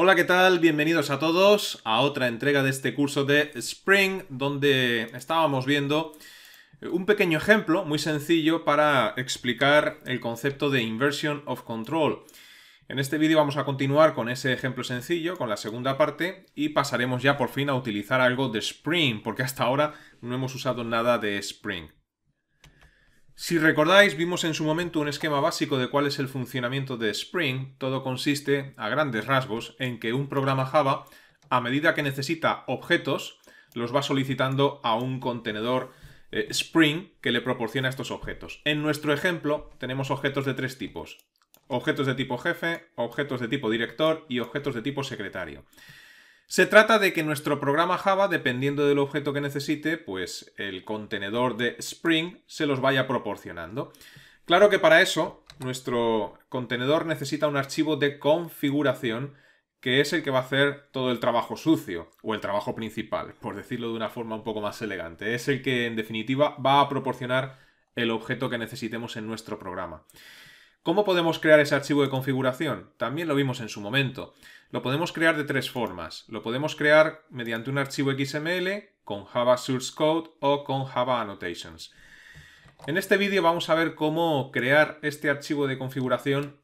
Hola, ¿qué tal? Bienvenidos a todos a otra entrega de este curso de Spring, donde estábamos viendo un pequeño ejemplo muy sencillo para explicar el concepto de inversion of control. En este vídeo vamos a continuar con ese ejemplo sencillo, con la segunda parte, y pasaremos ya por fin a utilizar algo de Spring, porque hasta ahora no hemos usado nada de Spring. Si recordáis, vimos en su momento un esquema básico de cuál es el funcionamiento de Spring. Todo consiste, a grandes rasgos, en que un programa Java, a medida que necesita objetos, los va solicitando a un contenedor eh, Spring que le proporciona estos objetos. En nuestro ejemplo tenemos objetos de tres tipos. Objetos de tipo jefe, objetos de tipo director y objetos de tipo secretario. Se trata de que nuestro programa Java, dependiendo del objeto que necesite, pues el contenedor de Spring se los vaya proporcionando. Claro que para eso nuestro contenedor necesita un archivo de configuración que es el que va a hacer todo el trabajo sucio, o el trabajo principal, por decirlo de una forma un poco más elegante. Es el que, en definitiva, va a proporcionar el objeto que necesitemos en nuestro programa. ¿Cómo podemos crear ese archivo de configuración? También lo vimos en su momento. Lo podemos crear de tres formas. Lo podemos crear mediante un archivo XML, con Java Source Code o con Java Annotations. En este vídeo vamos a ver cómo crear este archivo de configuración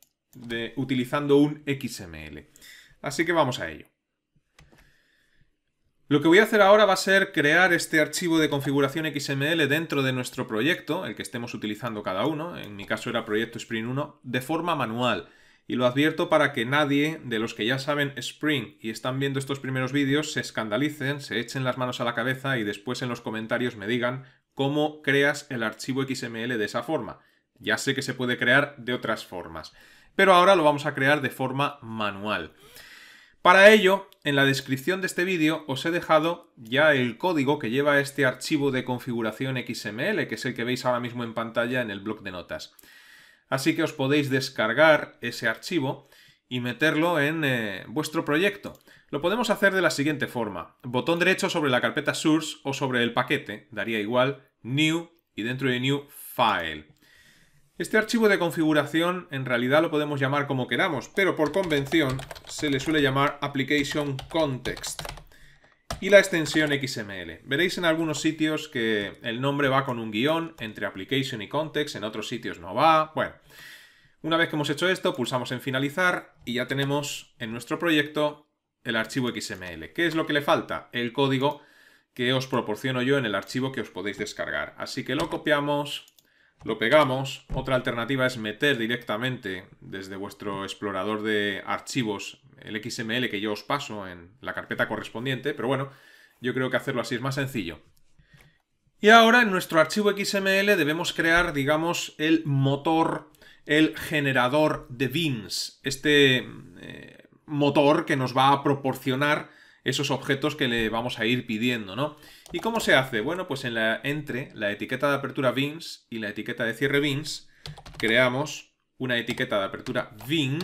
utilizando un XML. Así que vamos a ello. Lo que voy a hacer ahora va a ser crear este archivo de configuración XML dentro de nuestro proyecto, el que estemos utilizando cada uno, en mi caso era proyecto Spring 1, de forma manual. Y lo advierto para que nadie de los que ya saben Spring y están viendo estos primeros vídeos se escandalicen, se echen las manos a la cabeza y después en los comentarios me digan cómo creas el archivo XML de esa forma. Ya sé que se puede crear de otras formas, pero ahora lo vamos a crear de forma manual. Para ello, en la descripción de este vídeo os he dejado ya el código que lleva este archivo de configuración XML, que es el que veis ahora mismo en pantalla en el blog de notas. Así que os podéis descargar ese archivo y meterlo en eh, vuestro proyecto. Lo podemos hacer de la siguiente forma. Botón derecho sobre la carpeta source o sobre el paquete, daría igual, new y dentro de new file. Este archivo de configuración en realidad lo podemos llamar como queramos, pero por convención se le suele llamar Application Context. Y la extensión XML. Veréis en algunos sitios que el nombre va con un guión entre Application y Context, en otros sitios no va. Bueno, una vez que hemos hecho esto, pulsamos en Finalizar y ya tenemos en nuestro proyecto el archivo XML. ¿Qué es lo que le falta? El código que os proporciono yo en el archivo que os podéis descargar. Así que lo copiamos lo pegamos. Otra alternativa es meter directamente desde vuestro explorador de archivos el XML que yo os paso en la carpeta correspondiente, pero bueno, yo creo que hacerlo así es más sencillo. Y ahora en nuestro archivo XML debemos crear, digamos, el motor, el generador de bins. este eh, motor que nos va a proporcionar esos objetos que le vamos a ir pidiendo, ¿no? ¿Y cómo se hace? Bueno, pues en la, entre la etiqueta de apertura bins y la etiqueta de cierre bins, creamos una etiqueta de apertura bin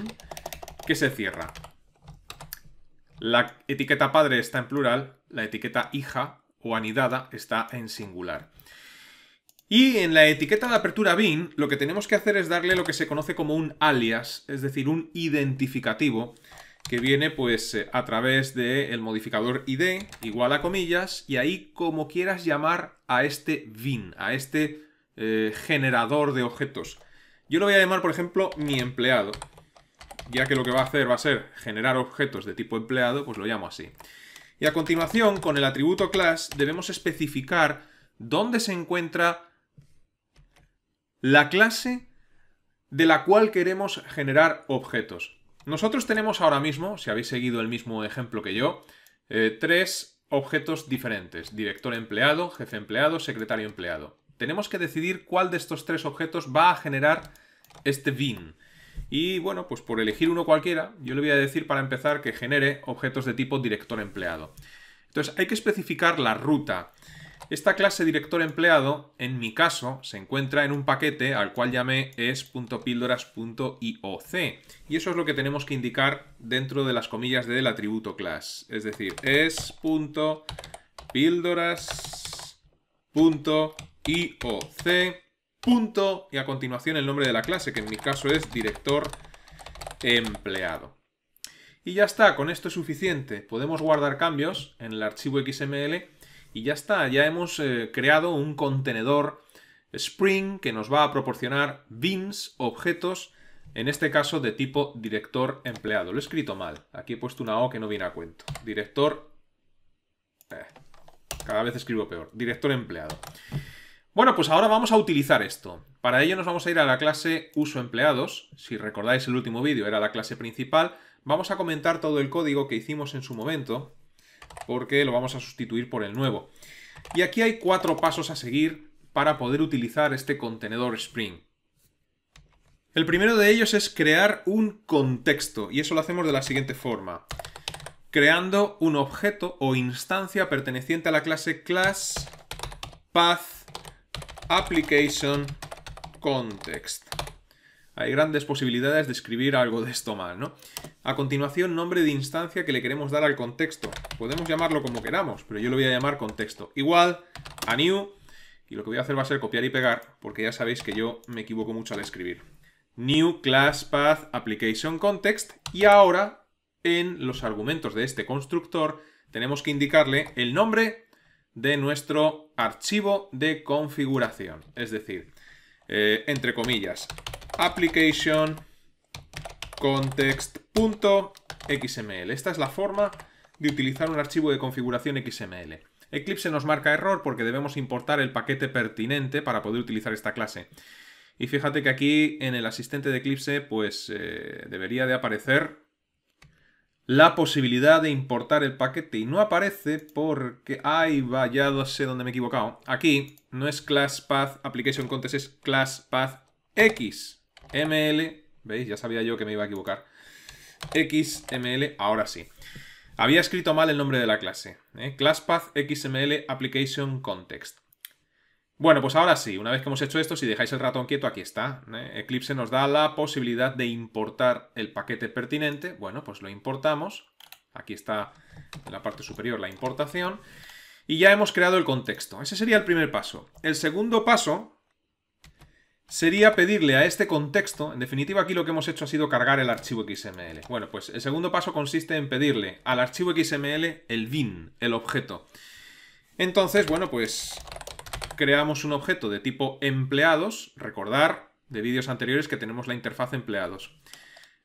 que se cierra. La etiqueta padre está en plural, la etiqueta hija o anidada está en singular. Y en la etiqueta de apertura bin, lo que tenemos que hacer es darle lo que se conoce como un alias, es decir, un identificativo, que viene pues eh, a través del modificador id igual a comillas y ahí como quieras llamar a este bin, a este eh, generador de objetos. Yo lo voy a llamar, por ejemplo, mi empleado, ya que lo que va a hacer va a ser generar objetos de tipo empleado, pues lo llamo así. Y a continuación, con el atributo class, debemos especificar dónde se encuentra la clase de la cual queremos generar objetos. Nosotros tenemos ahora mismo, si habéis seguido el mismo ejemplo que yo, eh, tres objetos diferentes. Director empleado, jefe empleado, secretario empleado. Tenemos que decidir cuál de estos tres objetos va a generar este bin. Y bueno, pues por elegir uno cualquiera, yo le voy a decir para empezar que genere objetos de tipo director empleado. Entonces hay que especificar la ruta. Esta clase director empleado, en mi caso, se encuentra en un paquete al cual llamé es.píldoras.ioc. Y eso es lo que tenemos que indicar dentro de las comillas del atributo class. Es decir, es.píldoras.ioc. Punto, y a continuación el nombre de la clase, que en mi caso es director empleado. Y ya está, con esto es suficiente. Podemos guardar cambios en el archivo XML y ya está, ya hemos eh, creado un contenedor Spring que nos va a proporcionar bins, objetos, en este caso de tipo director empleado. Lo he escrito mal, aquí he puesto una O que no viene a cuento. Director... Eh, cada vez escribo peor. Director empleado. Bueno, pues ahora vamos a utilizar esto. Para ello nos vamos a ir a la clase uso empleados. Si recordáis el último vídeo era la clase principal. Vamos a comentar todo el código que hicimos en su momento porque lo vamos a sustituir por el nuevo. Y aquí hay cuatro pasos a seguir para poder utilizar este contenedor Spring. El primero de ellos es crear un contexto, y eso lo hacemos de la siguiente forma. Creando un objeto o instancia perteneciente a la clase class path application context hay grandes posibilidades de escribir algo de esto mal, ¿no? A continuación, nombre de instancia que le queremos dar al contexto. Podemos llamarlo como queramos, pero yo lo voy a llamar contexto. Igual a new, y lo que voy a hacer va a ser copiar y pegar, porque ya sabéis que yo me equivoco mucho al escribir. New class path application context, y ahora en los argumentos de este constructor tenemos que indicarle el nombre de nuestro archivo de configuración. Es decir, eh, entre comillas, application.context.xml. Esta es la forma de utilizar un archivo de configuración XML. Eclipse nos marca error porque debemos importar el paquete pertinente para poder utilizar esta clase. Y fíjate que aquí en el asistente de Eclipse pues eh, debería de aparecer la posibilidad de importar el paquete y no aparece porque... ¡Ay, vaya! sé dónde me he equivocado. Aquí no es classpath path es class x. ML, ¿veis? Ya sabía yo que me iba a equivocar. XML, ahora sí. Había escrito mal el nombre de la clase. ¿eh? ClassPath XML Application Context. Bueno, pues ahora sí, una vez que hemos hecho esto, si dejáis el ratón quieto, aquí está. ¿eh? Eclipse nos da la posibilidad de importar el paquete pertinente. Bueno, pues lo importamos. Aquí está en la parte superior la importación. Y ya hemos creado el contexto. Ese sería el primer paso. El segundo paso sería pedirle a este contexto, en definitiva aquí lo que hemos hecho ha sido cargar el archivo XML. Bueno, pues el segundo paso consiste en pedirle al archivo XML el bin, el objeto. Entonces, bueno, pues creamos un objeto de tipo empleados, recordar de vídeos anteriores que tenemos la interfaz empleados,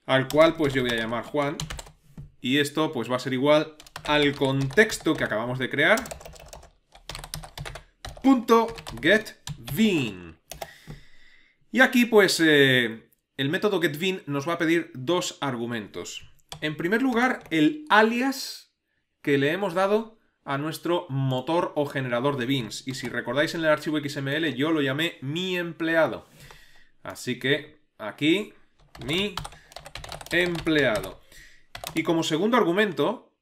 al cual pues yo voy a llamar Juan, y esto pues va a ser igual al contexto que acabamos de crear, punto y aquí, pues, eh, el método getVin nos va a pedir dos argumentos. En primer lugar, el alias que le hemos dado a nuestro motor o generador de bins. Y si recordáis en el archivo XML, yo lo llamé mi empleado. Así que aquí, mi empleado. Y como segundo argumento,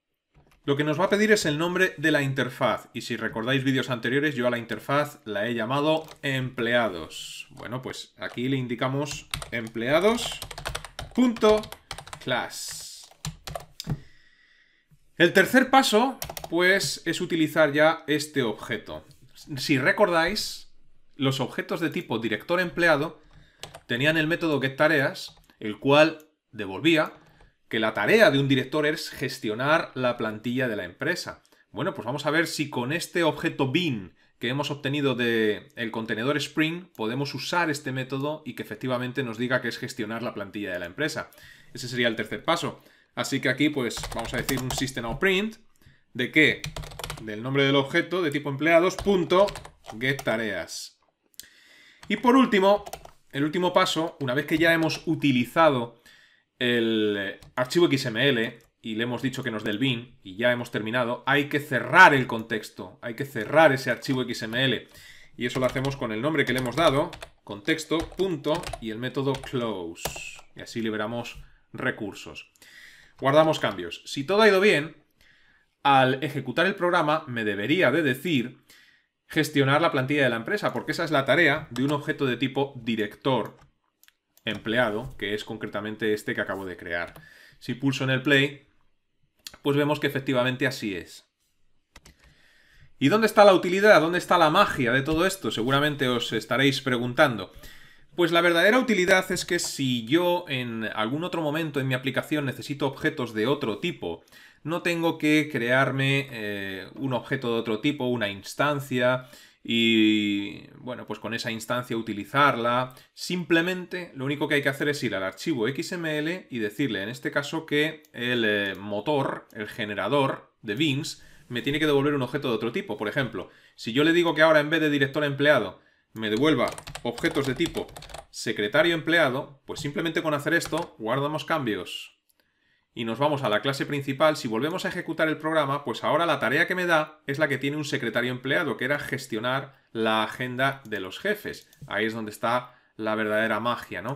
lo que nos va a pedir es el nombre de la interfaz. Y si recordáis vídeos anteriores, yo a la interfaz la he llamado empleados. Bueno, pues aquí le indicamos empleados.class. El tercer paso, pues, es utilizar ya este objeto. Si recordáis, los objetos de tipo director empleado tenían el método getTareas, el cual devolvía que la tarea de un director es gestionar la plantilla de la empresa. Bueno, pues vamos a ver si con este objeto bin que hemos obtenido del el contenedor Spring podemos usar este método y que efectivamente nos diga que es gestionar la plantilla de la empresa. Ese sería el tercer paso. Así que aquí pues vamos a decir un print de que del nombre del objeto de tipo empleados punto Y por último, el último paso, una vez que ya hemos utilizado el eh, archivo XML y le hemos dicho que nos dé el bin y ya hemos terminado, hay que cerrar el contexto, hay que cerrar ese archivo XML. Y eso lo hacemos con el nombre que le hemos dado, contexto, punto, y el método close. Y así liberamos recursos. Guardamos cambios. Si todo ha ido bien, al ejecutar el programa me debería de decir gestionar la plantilla de la empresa, porque esa es la tarea de un objeto de tipo director empleado, que es concretamente este que acabo de crear. Si pulso en el play, pues vemos que efectivamente así es. ¿Y dónde está la utilidad? ¿Dónde está la magia de todo esto? Seguramente os estaréis preguntando. Pues la verdadera utilidad es que si yo en algún otro momento en mi aplicación necesito objetos de otro tipo, no tengo que crearme eh, un objeto de otro tipo, una instancia, y bueno, pues con esa instancia utilizarla. Simplemente lo único que hay que hacer es ir al archivo XML y decirle en este caso que el eh, motor, el generador de bings, me tiene que devolver un objeto de otro tipo. Por ejemplo, si yo le digo que ahora en vez de director empleado me devuelva objetos de tipo secretario empleado, pues simplemente con hacer esto guardamos cambios y nos vamos a la clase principal, si volvemos a ejecutar el programa, pues ahora la tarea que me da es la que tiene un secretario empleado, que era gestionar la agenda de los jefes. Ahí es donde está la verdadera magia, ¿no?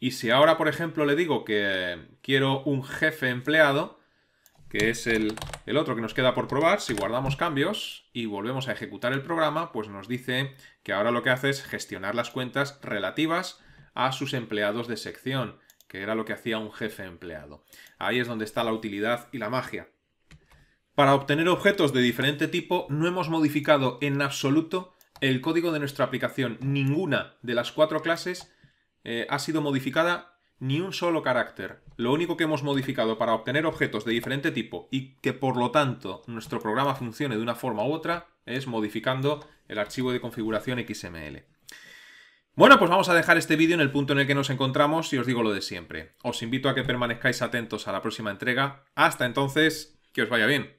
Y si ahora, por ejemplo, le digo que quiero un jefe empleado, que es el, el, otro que nos queda por probar, si guardamos cambios y volvemos a ejecutar el programa, pues nos dice que ahora lo que hace es gestionar las cuentas relativas a sus empleados de sección que era lo que hacía un jefe empleado. Ahí es donde está la utilidad y la magia. Para obtener objetos de diferente tipo no hemos modificado en absoluto el código de nuestra aplicación. Ninguna de las cuatro clases eh, ha sido modificada ni un solo carácter. Lo único que hemos modificado para obtener objetos de diferente tipo y que por lo tanto nuestro programa funcione de una forma u otra es modificando el archivo de configuración XML. Bueno, pues vamos a dejar este vídeo en el punto en el que nos encontramos y os digo lo de siempre. Os invito a que permanezcáis atentos a la próxima entrega. Hasta entonces, que os vaya bien.